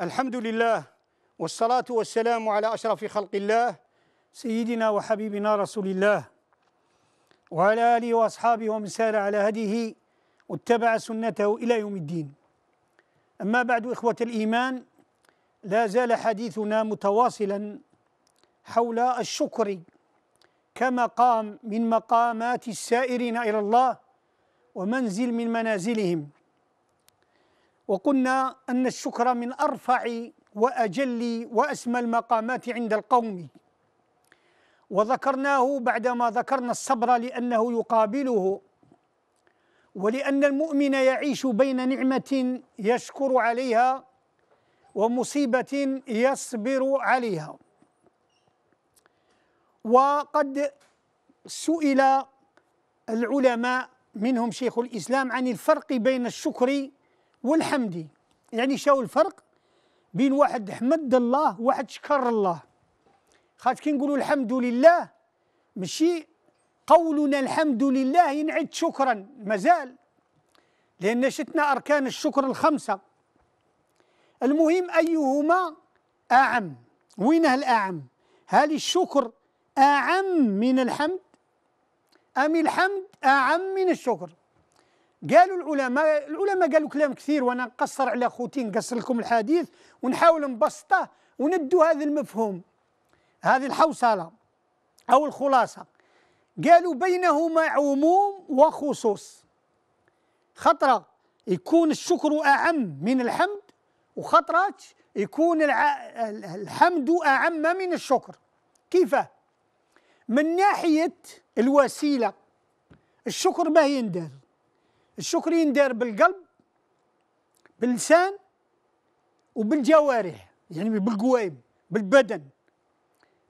الحمد لله والصلاة والسلام على أشرف خلق الله سيدنا وحبيبنا رسول الله وعلى آله وأصحابه ومن سار على هديه واتبع سنته إلى يوم الدين أما بعد إخوة الإيمان لا زال حديثنا متواصلا حول الشكر كمقام من مقامات السائرين إلى الله ومنزل من منازلهم وقلنا أن الشكر من أرفع وأجل وأسمى المقامات عند القوم وذكرناه بعدما ذكرنا الصبر لأنه يقابله ولأن المؤمن يعيش بين نعمة يشكر عليها ومصيبة يصبر عليها وقد سئل العلماء منهم شيخ الإسلام عن الفرق بين الشكر والحمدي يعني شاو الفرق بين واحد حمد الله وواحد شكر الله خاطر كي نقولوا الحمد لله ماشي قولنا الحمد لله ينعد شكرا مازال لأن شتنا أركان الشكر الخمسة المهم أيهما أعم وينه الأعم هل الشكر أعم من الحمد أم الحمد أعم من الشكر قالوا العلماء العلماء قالوا كلام كثير وانا نقصر على خوتي نقصر لكم الحديث ونحاول نبسطه وندوا هذا المفهوم هذه الحوصله او الخلاصه قالوا بينهما عموم وخصوص خطره يكون الشكر اعم من الحمد وخطرات يكون الحمد اعم من الشكر كيفاه من ناحيه الوسيله الشكر ما يندر الشكر يندار بالقلب باللسان وبالجوارح يعني بالقوايم بالبدن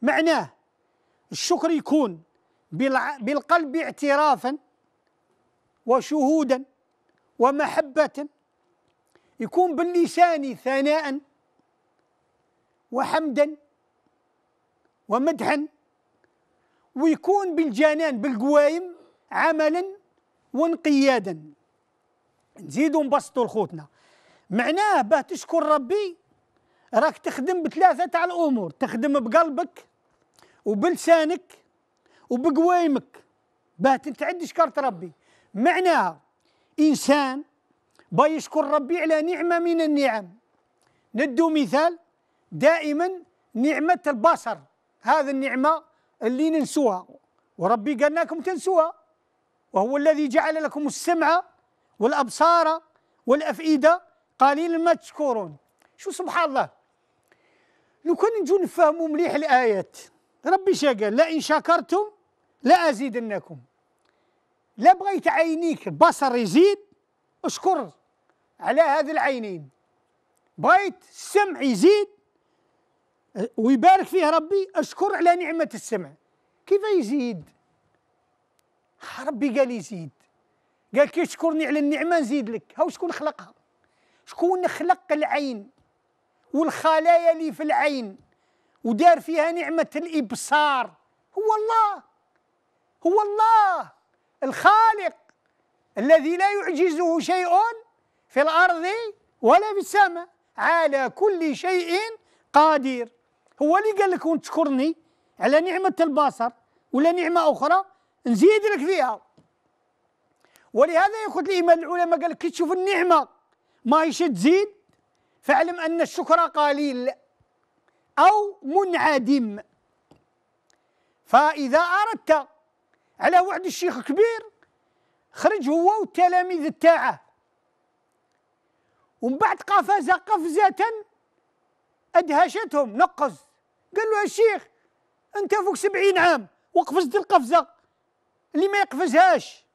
معناه الشكر يكون بالقلب اعترافا وشهودا ومحبة يكون باللسان ثناء وحمدا ومدحا ويكون بالجنان بالقوايم عملا وانقيادا نزيدوا نبسطوا لخوتنا معناه باه تشكر ربي راك تخدم بثلاثه تاع الامور تخدم بقلبك وبلسانك وبقوايمك باه تنتعد شكرت ربي معناها انسان با يشكر ربي على نعمه من النعم ندو مثال دائما نعمه البصر هذه النعمه اللي ننسوها وربي قال لكم تنسوها وهو الذي جعل لكم السمع والأبصار والأفئدة قليلا ما تشكرون شو سبحان الله لو كان نجو نفهموا مليح الآيات ربي قال لا إن شكرتم لا أزيدنكم لا بغيت عينيك بصر يزيد اشكر على هذه العينين بغيت السمع يزيد ويبارك فيه ربي اشكر على نعمة السمع كيف يزيد ربي قال يزيد قال كي تشكرني على النعمه نزيد لك هاو شكون خلقها شكون خلق العين والخلايا اللي في العين ودار فيها نعمه الابصار هو الله هو الله الخالق الذي لا يعجزه شيء في الارض ولا في السماء على كل شيء قادر هو اللي قال لك تشكرني على نعمه البصر ولا نعمه اخرى نزيد لك فيها ولهذا يا خوت الايمان العلماء قال لك كي تشوف النعمه ماهيش تزيد فاعلم ان الشكر قليل او منعدم فاذا اردت على وعد الشيخ كبير خرج هو والتلاميذ تاعه ومن بعد قفز قفزة أدهشتهم نقز قال له الشيخ أنت فوق سبعين عام وقفزت القفزة اللي ما يقفزهاش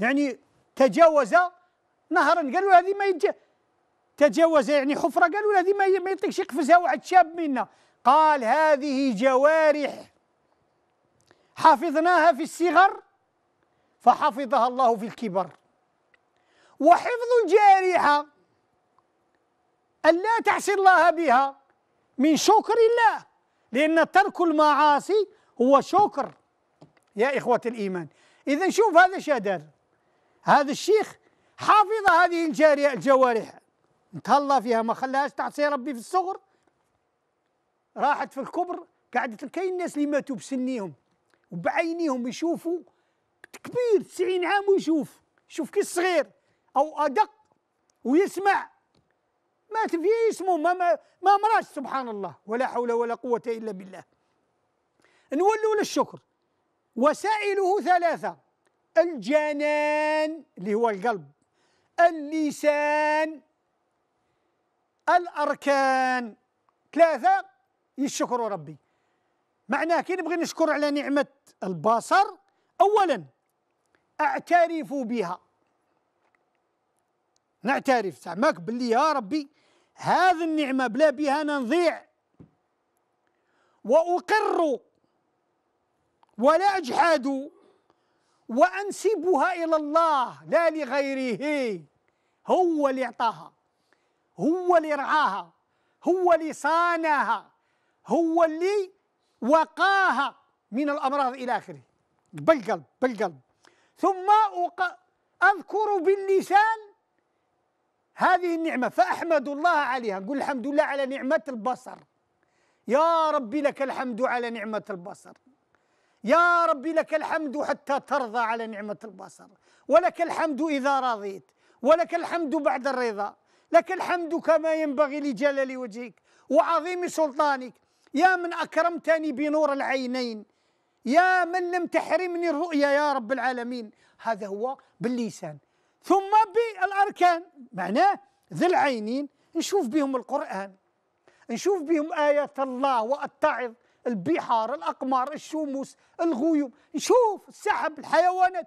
يعني تجاوز نهرا قالوا هذه ما يتج... تجاوز يعني حفره قالوا هذه ما, ما يطيقش يقفزها واحد شاب منا قال هذه جوارح حفظناها في الصغر فحفظها الله في الكبر وحفظ الجارحه ألا تعصي الله بها من شكر الله لأن ترك المعاصي هو شكر يا إخوة الإيمان إذا شوف هذا شادر هذا الشيخ حافظ هذه الجارية الجوارح تهلا فيها ما خلاهاش تعصي ربي في الصغر راحت في الكبر قعدت كاين الناس اللي ماتوا بسنيهم وبعينيهم يشوفوا كبير 90 عام ويشوف شوف كي الصغير او ادق ويسمع مات في اسمه ما ما, ما مراش سبحان الله ولا حول ولا قوه الا بالله نولوا للشكر وسائله ثلاثه الجنان اللي هو القلب اللسان الأركان ثلاثة يشكروا ربي معناه كي نبغي نشكر على نعمة البصر أولا أعترف بها نعترف سامك باللي يا ربي هذه النعمة بلا بها أنا نضيع وأقر ولا أجحد وأنسبها إلى الله لا لغيره هو اللي أعطاها هو اللي رعاها هو اللي صانها هو اللي وقاها من الأمراض إلى آخره بالقلب بالقلب ثم أذكر باللسان هذه النعمة فأحمد الله عليها نقول الحمد لله على نعمة البصر يا ربي لك الحمد على نعمة البصر يا ربي لك الحمد حتى ترضى على نعمة البصر ولك الحمد إذا راضيت ولك الحمد بعد الرضا لك الحمد كما ينبغي لجلال وجهك وعظيم سلطانك يا من أكرمتني بنور العينين يا من لم تحرمني الرؤيا يا رب العالمين هذا هو باللسان ثم بالأركان معناه ذي العينين نشوف بهم القرآن نشوف بهم آيات الله وأتعظ البحار الأقمار الشموس الغيوم نشوف السحب الحيوانات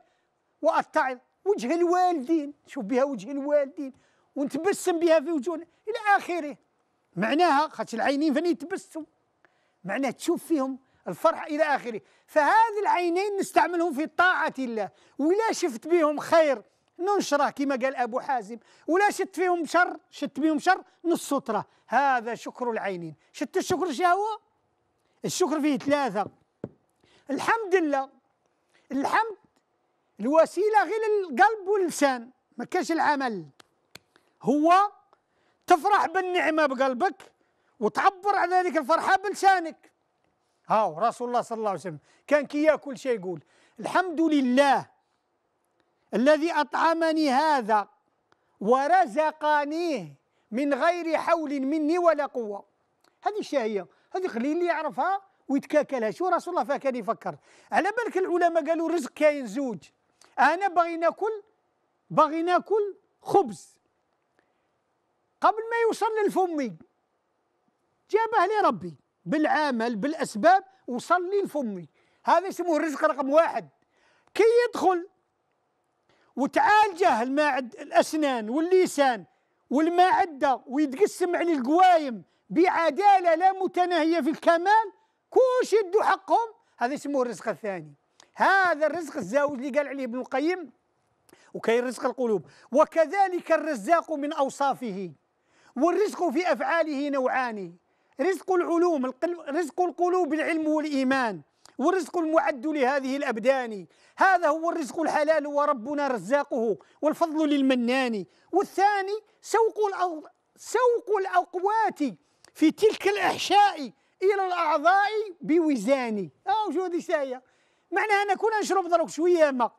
وأتعظ وجه الوالدين شوف بها وجه الوالدين ونتبسم بها في وجوهنا إلى آخره معناها خاطر العينين فين يتبسم معناه تشوف فيهم الفرح إلى آخره فهذه العينين نستعملهم في طاعة الله ولا شفت بهم خير ننشره كما قال أبو حازم ولا شت فيهم شر شت بهم شر نصطره هذا شكر العينين شت الشكر شهوة الشكر فيه ثلاثة الحمد لله الحمد الوسيلة غير القلب واللسان ما كاش العمل هو تفرح بالنعمة بقلبك وتعبر عن ذلك الفرحة بلسانك هاو رسول الله صلى الله عليه وسلم كان كي كل شيء يقول الحمد لله الذي أطعمني هذا ورزقانيه من غير حول مني ولا قوة هذه الشهية هذه خلي اللي يعرفها ويتكاكلها شو رسول الله فيها كان يفكر على بالك العلماء قالوا رزق كاين زوج انا باغي ناكل باغي ناكل خبز قبل ما يوصل لفمي جابه لي ربي بالعمل بالاسباب وصل لي لفمي هذا يسموه الرزق رقم واحد كي يدخل وتعالجه الماعد الاسنان واللسان والمعدة ويتقسم على القوايم بعدالة لا متناهية في الكمال كوش يدوا حقهم هذا يسموه الرزق الثاني هذا الرزق الزاوج اللي قال عليه ابن القيم وكاين رزق القلوب وكذلك الرزاق من أوصافه والرزق في أفعاله نوعان رزق العلوم رزق القلوب العلم والإيمان والرزق المعد لهذه الأبدان هذا هو الرزق الحلال وربنا رزاقه والفضل للمنان والثاني سوق الأو... سوق الأقوات في تلك الأحشاء إلى الأعضاء بوزان أو آه، شو هذه ساية معناها أنا كون نشرب ضرق شوية ماء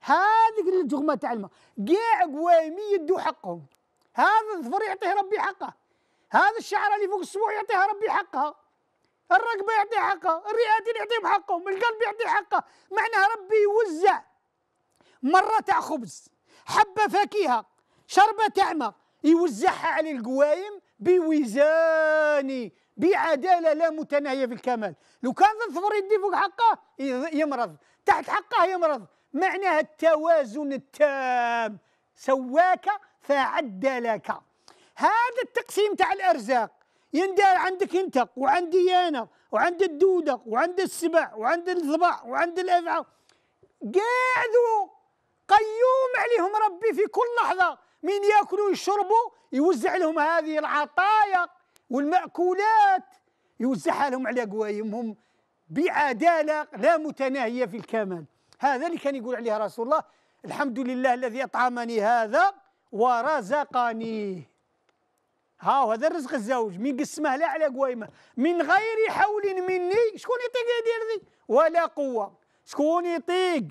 هذه الجغمة تاع الماء كاع قوامي يدو حقهم هذا الظفر يعطيه ربي حقه هذا الشعرة اللي فوق السبوع يعطيها ربي حقها الرقبه يعطي حقه الرئادي يعطيهم حقه القلب يعطي حقه معناها ربي يوزع مره تاع خبز حبه فاكهه شربه تاع ماء يوزعها على القوايم بوزان بعداله لا متناهيه في الكمال لو كان الثبر يدي فوق حقه يمرض تحت حقه يمرض معناها التوازن التام سواك فعدلك هذا التقسيم تاع الارزاق يندال عندك انت وعندي انا وعند الدودق وعند السبع وعند الضبع وعند الافعى قاعدوا قيوم عليهم ربي في كل لحظه من ياكلوا ويشربوا يوزع لهم هذه العطايا والمأكولات يوزعها لهم على قوايمهم بعدالة لا متناهية في الكمال هذا اللي كان يقول عليها رسول الله الحمد لله الذي أطعمني هذا ورزقني ها هذا الرزق الزوج من قسمه لا على قوايمه من غير حول مني شكون يطيق يدير ذي ولا قوه شكون يطيق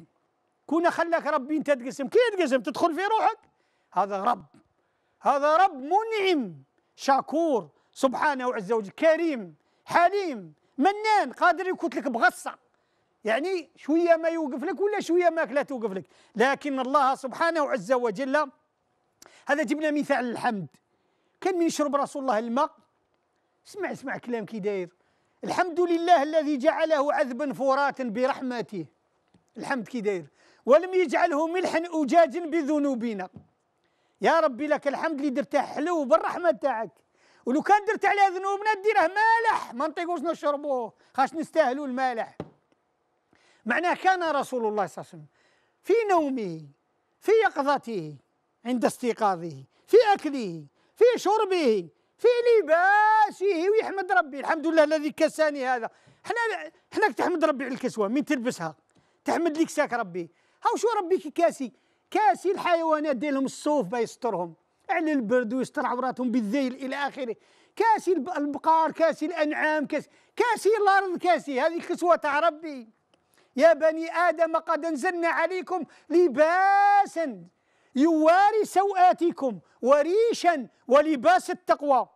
كون خلاك ربي انت تقسم كي تقسم تدخل في روحك هذا رب هذا رب منعم شاكور سبحانه عز وجل كريم حليم منان قادر يكوت لك بغصه يعني شويه ما يوقف لك ولا شويه ماكله توقف لك لكن الله سبحانه عز وجل هذا جبنا مثال الحمد كان من يشرب رسول الله الماء اسمع اسمع كلام كي داير الحمد لله الذي جعله عذبا فراتا برحمته الحمد كي داير ولم يجعله ملحا أجاجا بذنوبنا يا ربي لك الحمد اللي درته حلو بالرحمة تاعك ولو كان درت على ذنوبنا ديره مالح ما نطيقوش نشربوه خاش نستاهلوا المالح معناه كان رسول الله صلى الله عليه وسلم في نومه في يقظته عند استيقاظه في أكله في شربه في لباسه ويحمد ربي الحمد لله الذي كساني هذا حنا حنا تحمد ربي على الكسوه من تلبسها تحمد لك ساك ربي ها شو ربي كي كاسي كاسي الحيوانات ديالهم الصوف باه يسترهم على البرد ويستر عوراتهم بالذيل الى اخره كاسي البقار كاسي الانعام كاسي كاسي الارض كاسي هذه كسوه تاع ربي يا بني ادم قد انزلنا عليكم لباسا يواري سوآتكم وريشا ولباس التقوى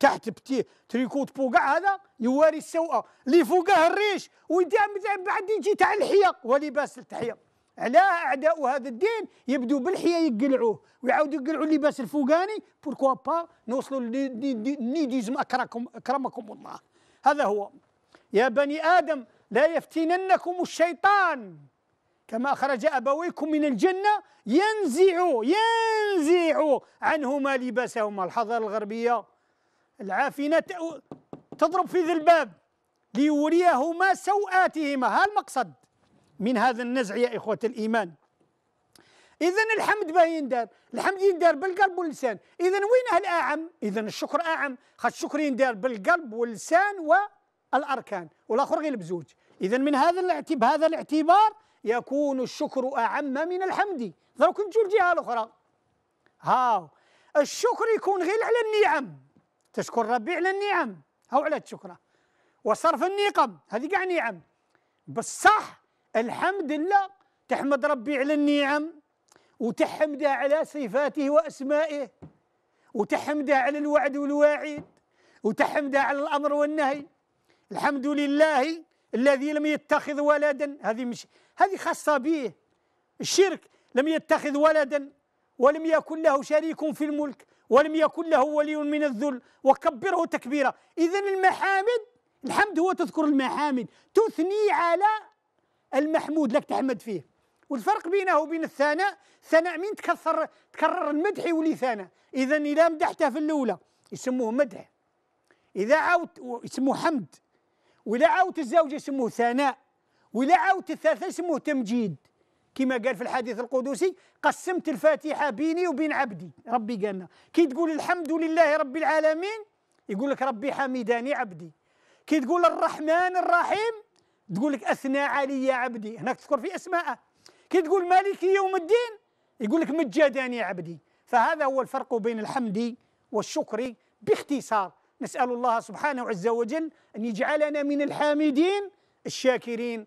تحت بتي تريكوت فوقع هذا يواري السوء اللي فوقه الريش ودام بعد يجي تاع الحية ولباس التحية على اعداء هذا الدين يبدو بالحية يقلعوه ويعاودوا يقلعوا اللباس الفوقاني بوركوا با نوصلوا لنيديزم اكرمكم اكرمكم الله هذا هو يا بني ادم لا يفتننكم الشيطان كما خرج أبويكم من الجنة ينزع ينزع عنهما لباسهما الحضارة الغربية العافنة تضرب في ذي الباب ليوريهما سوآتهما هذا المقصد من هذا النزع يا إخوة الإيمان إذا الحمد باه يندار الحمد يندار بالقلب واللسان إذا وينه الأعم إذا الشكر أعم خاطر الشكر يندار بالقلب واللسان والأركان والآخر غير بزوج إذا من هذا الاعتبار هذا الاعتبار يكون الشكر أعم من الحمد كنت جو الجهة الأخرى هاو الشكر يكون غير على النعم تشكر ربي على النعم هاو على الشكرة وصرف النقم هذه كاع نعم بصح الحمد لله تحمد ربي على النعم وتحمده على صفاته وأسمائه وتحمده على الوعد والوعيد وتحمده على الأمر والنهي الحمد لله الذي لم يتخذ ولدا هذه مش هذه خاصة به الشرك لم يتخذ ولدا ولم يكن له شريك في الملك ولم يكن له ولي من الذل وكبره تكبيرا إذا المحامد الحمد هو تذكر المحامد تثني على المحمود لك تحمد فيه والفرق بينه وبين الثناء ثناء مين تكثر تكرر المدح يولي ثناء إذا إذا مدحته في الأولى يسموه مدح إذا عاود يسموه حمد وإذا عاود الزوجة يسموه ثناء ولا عاودت الثالثة يسموه تمجيد كما قال في الحديث القدسي قسمت الفاتحة بيني وبين عبدي ربي قالنا كي تقول الحمد لله رب العالمين يقول لك ربي حمداني عبدي كي تقول الرحمن الرحيم تقول لك أثنى علي عبدي هناك تذكر في أسماءه كي تقول مالك يوم الدين يقول لك مجداني عبدي فهذا هو الفرق بين الحمد والشكر باختصار نسأل الله سبحانه عز وجل أن يجعلنا من الحامدين الشاكرين